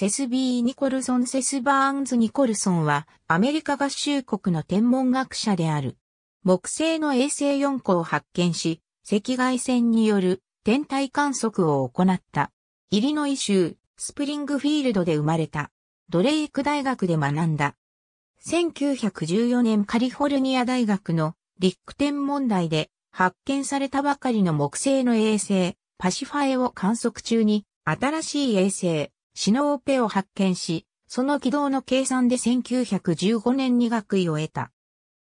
セスビー・ニコルソン・セスバーンズ・ニコルソンは、アメリカ合衆国の天文学者である。木星の衛星4個を発見し、赤外線による天体観測を行った。イリノイ州、スプリングフィールドで生まれた。ドレイク大学で学んだ。1914年カリフォルニア大学のリック天問題で発見されたばかりの木星の衛星、パシファエを観測中に新しい衛星、シノーペを発見し、その軌道の計算で1915年に学位を得た。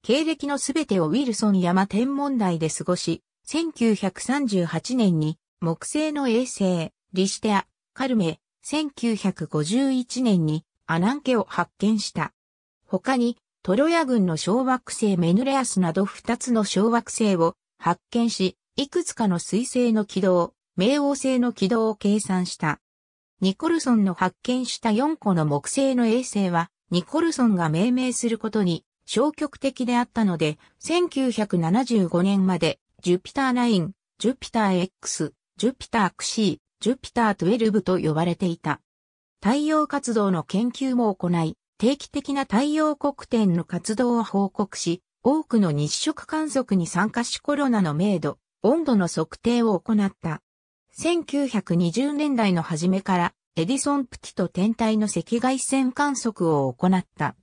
経歴のすべてをウィルソン山天文台で過ごし、1938年に木星の衛星、リシテア、カルメ、1951年にアナンケを発見した。他に、トロヤ軍の小惑星メヌレアスなど2つの小惑星を発見し、いくつかの水星の軌道、冥王星の軌道を計算した。ニコルソンの発見した4個の木星の衛星は、ニコルソンが命名することに消極的であったので、1975年まで、ジュピター9、ジュピター X、ジュピター XC、ジュピター12と呼ばれていた。太陽活動の研究も行い、定期的な太陽黒点の活動を報告し、多くの日食観測に参加しコロナの明度、温度の測定を行った。1920年代の初めからエディソンプティと天体の赤外線観測を行った。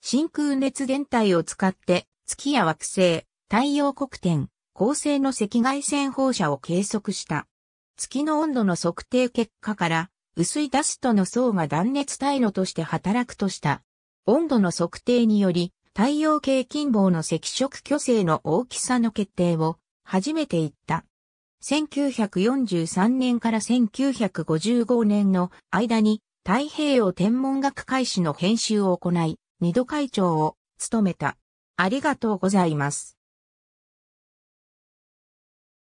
真空熱電体を使って月や惑星、太陽黒点、恒星の赤外線放射を計測した。月の温度の測定結果から薄いダストの層が断熱体路として働くとした。温度の測定により太陽系近傍の赤色巨星の大きさの決定を初めて言った。1943年から1955年の間に太平洋天文学会誌の編集を行い、二度会長を務めた。ありがとうございます。